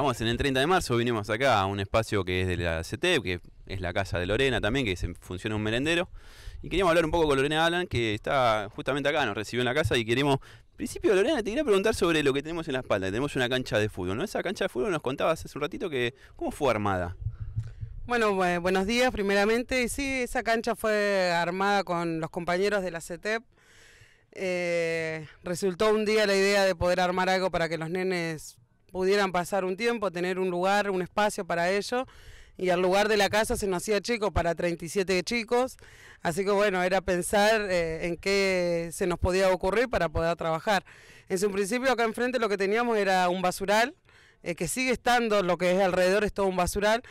Vamos, en el 30 de marzo, vinimos acá a un espacio que es de la CETEP, que es la casa de Lorena también, que se funciona un merendero. Y queríamos hablar un poco con Lorena Alan, que está justamente acá, nos recibió en la casa y queremos... En principio, Lorena, te quería preguntar sobre lo que tenemos en la espalda. Tenemos una cancha de fútbol, ¿no? Esa cancha de fútbol nos contabas hace un ratito que... ¿Cómo fue armada? Bueno, buenos días primeramente. Sí, esa cancha fue armada con los compañeros de la CETEP. Eh, resultó un día la idea de poder armar algo para que los nenes pudieran pasar un tiempo, tener un lugar, un espacio para ello. Y al lugar de la casa se nos hacía chico para 37 chicos. Así que bueno, era pensar eh, en qué se nos podía ocurrir para poder trabajar. En su principio acá enfrente lo que teníamos era un basural, eh, que sigue estando, lo que es alrededor es todo un basural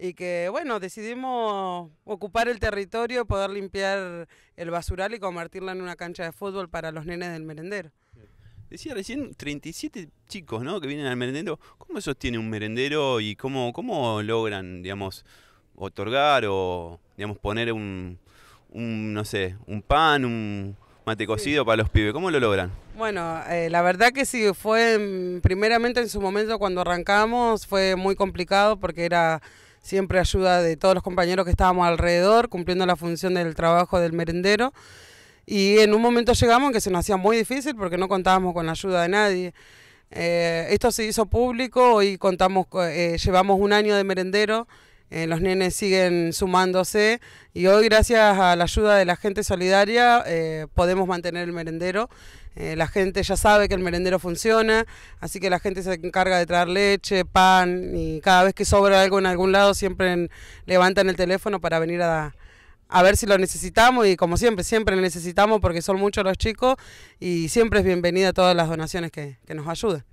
y que bueno, decidimos ocupar el territorio, poder limpiar el basural y convertirla en una cancha de fútbol para los nenes del merendero. Decía recién 37 chicos, ¿no? Que vienen al merendero. ¿Cómo sostiene un merendero y cómo, cómo logran, digamos, otorgar o, digamos, poner un, no sé, un pan, un mate cocido para los pibes? ¿Cómo lo logran? Bueno, eh, la verdad que sí, fue primeramente en su momento cuando arrancamos, fue muy complicado porque era siempre ayuda de todos los compañeros que estábamos alrededor, cumpliendo la función del trabajo del merendero. Y en un momento llegamos que se nos hacía muy difícil porque no contábamos con la ayuda de nadie. Eh, esto se hizo público y contamos, eh, llevamos un año de merendero. Eh, los nenes siguen sumándose y hoy gracias a la ayuda de la gente solidaria podemos mantener el merendero. la gente ya sabe que el merendero funciona, así que la gente se encarga de traer leche, pan y cada vez que sobra algo en algún lado siempre levantan el teléfono para venir a, a ver si lo necesitamos y como siempre, siempre lo necesitamos porque son muchos los chicos y siempre es bienvenida todas las donaciones que, que nos ayuden.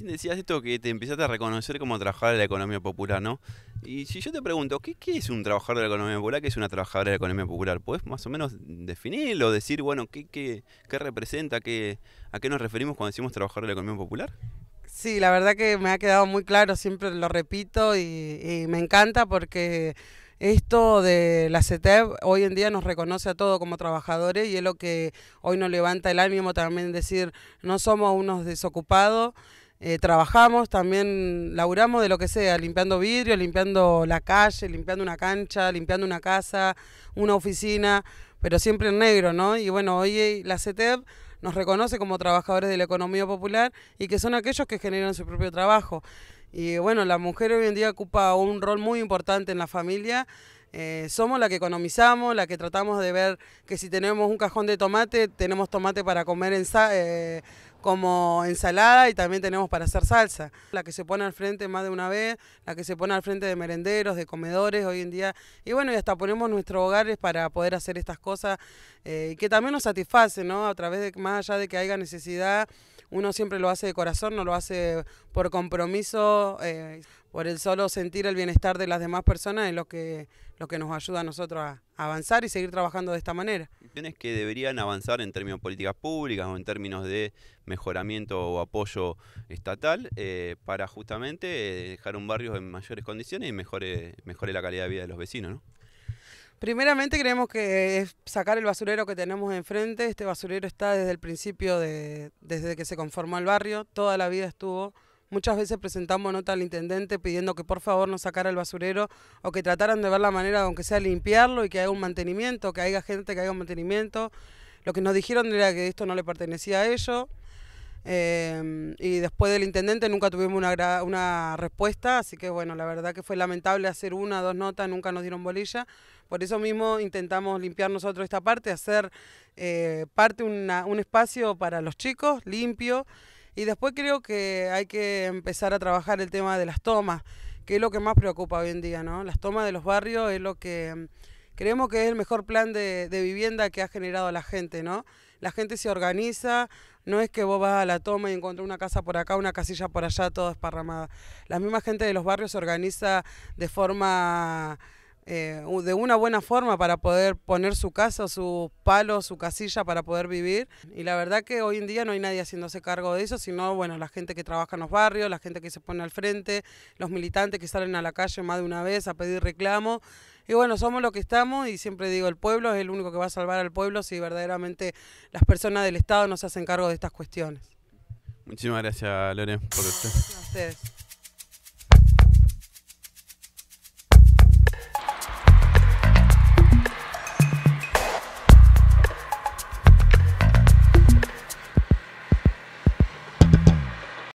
Decías esto que te empezaste a reconocer como trabajador de la economía popular, ¿no? Y si yo te pregunto, ¿qué, es un trabajador de la economía popular? ¿Qué es una trabajadora de la economía popular? ¿Puedes más o menos definirlo, decir, bueno, qué, qué, representa, qué, a qué nos referimos cuando decimos trabajador de la economía popular? Sí, la verdad que me ha quedado muy claro, siempre lo repito y me encanta porque esto de la CETEB hoy en día nos reconoce a todos como trabajadores y es lo que hoy nos levanta el ánimo también decir, no somos unos desocupados, eh, trabajamos, también laburamos de lo que sea, limpiando vidrio, limpiando la calle, limpiando una cancha, limpiando una casa, una oficina, pero siempre en negro, ¿no? Y bueno, hoy la CETEB nos reconoce como trabajadores de la economía popular y que son aquellos que generan su propio trabajo. Y bueno, la mujer hoy en día ocupa un rol muy importante en la familia. Eh, somos la que economizamos, la que tratamos de ver que si tenemos un cajón de tomate, tenemos tomate para comer en, eh, como ensalada y también tenemos para hacer salsa. La que se pone al frente más de una vez, la que se pone al frente de merenderos, de comedores hoy en día. Y bueno, y hasta ponemos nuestros hogares para poder hacer estas cosas eh, que también nos satisfacen, ¿no? A través de, más allá de que haya necesidad uno siempre lo hace de corazón, no lo hace por compromiso, eh, por el solo sentir el bienestar de las demás personas es lo que, lo que nos ayuda a nosotros a avanzar y seguir trabajando de esta manera. tienes que deberían avanzar en términos de políticas públicas o en términos de mejoramiento o apoyo estatal eh, para justamente eh, dejar un barrio en mayores condiciones y mejore, mejore la calidad de vida de los vecinos, ¿no? Primeramente creemos que es sacar el basurero que tenemos enfrente. Este basurero está desde el principio, desde que se conformó el barrio, toda la vida estuvo. Muchas veces presentamos nota al intendente pidiendo que por favor no sacara el basurero o que trataran de ver la manera, aunque sea limpiarlo y que haya un mantenimiento, que haya gente que haga un mantenimiento. Lo que nos dijeron era que esto no le pertenecía a ellos. Eh, y después del intendente nunca tuvimos una, una respuesta, así que bueno, la verdad que fue lamentable hacer una, dos notas, nunca nos dieron bolilla. Por eso mismo intentamos limpiar nosotros esta parte, hacer eh, parte un espacio para los chicos, limpio. Y después creo que hay que empezar a trabajar el tema de las tomas, que es lo que más preocupa hoy en día, ¿no? Las tomas de los barrios es lo que creemos que es el mejor plan de, vivienda que ha generado la gente, ¿no? La gente se organiza, no es que vos vas a la toma y encontrás una casa por acá, una casilla por allá, todo esparramada. La misma gente de los barrios se organiza de forma eh, de una buena forma para poder poner su casa, su palo, su casilla para poder vivir. Y la verdad que hoy en día no hay nadie haciéndose cargo de eso, sino bueno, la gente que trabaja en los barrios, la gente que se pone al frente, los militantes que salen a la calle más de una vez a pedir reclamo. Y bueno, somos lo que estamos y siempre digo, el pueblo es el único que va a salvar al pueblo si verdaderamente las personas del Estado no se hacen cargo de estas cuestiones. Muchísimas gracias, Lorena, por usted. ustedes.